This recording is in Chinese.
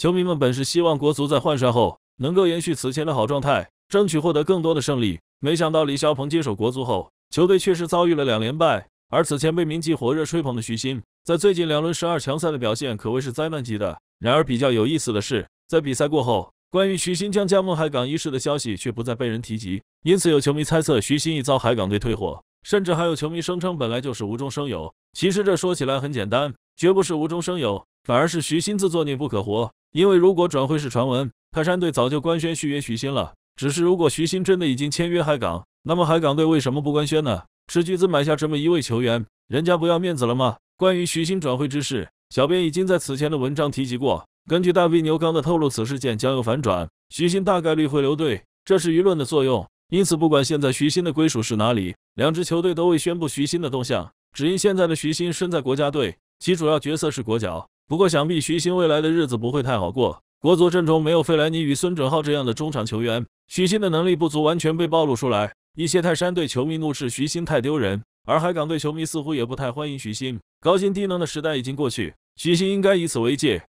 球迷们本是希望国足在换帅后能够延续此前的好状态，争取获得更多的胜利。没想到李霄鹏接手国足后，球队确实遭遇了两连败。而此前被名记火热吹捧的徐新，在最近两轮十二强赛的表现可谓是灾难级的。然而，比较有意思的是，在比赛过后，关于徐新将加盟海港一事的消息却不再被人提及。因此，有球迷猜测徐新已遭海港队退货，甚至还有球迷声称本来就是无中生有。其实，这说起来很简单，绝不是无中生有，反而是徐新自作孽不可活。因为如果转会是传闻，泰山队早就官宣续约徐新了。只是如果徐新真的已经签约海港，那么海港队为什么不官宣呢？斥巨资买下这么一位球员，人家不要面子了吗？关于徐新转会之事，小编已经在此前的文章提及过。根据大 V 牛刚的透露，此事件将有反转，徐新大概率会留队，这是舆论的作用。因此，不管现在徐新的归属是哪里，两支球队都未宣布徐新的动向，只因现在的徐新身在国家队，其主要角色是国脚。不过，想必徐新未来的日子不会太好过。国足阵中没有费莱尼与孙准浩这样的中场球员，徐新的能力不足完全被暴露出来。一些泰山队球迷怒斥徐新太丢人，而海港队球迷似乎也不太欢迎徐新。高薪低能的时代已经过去，徐新应该以此为戒。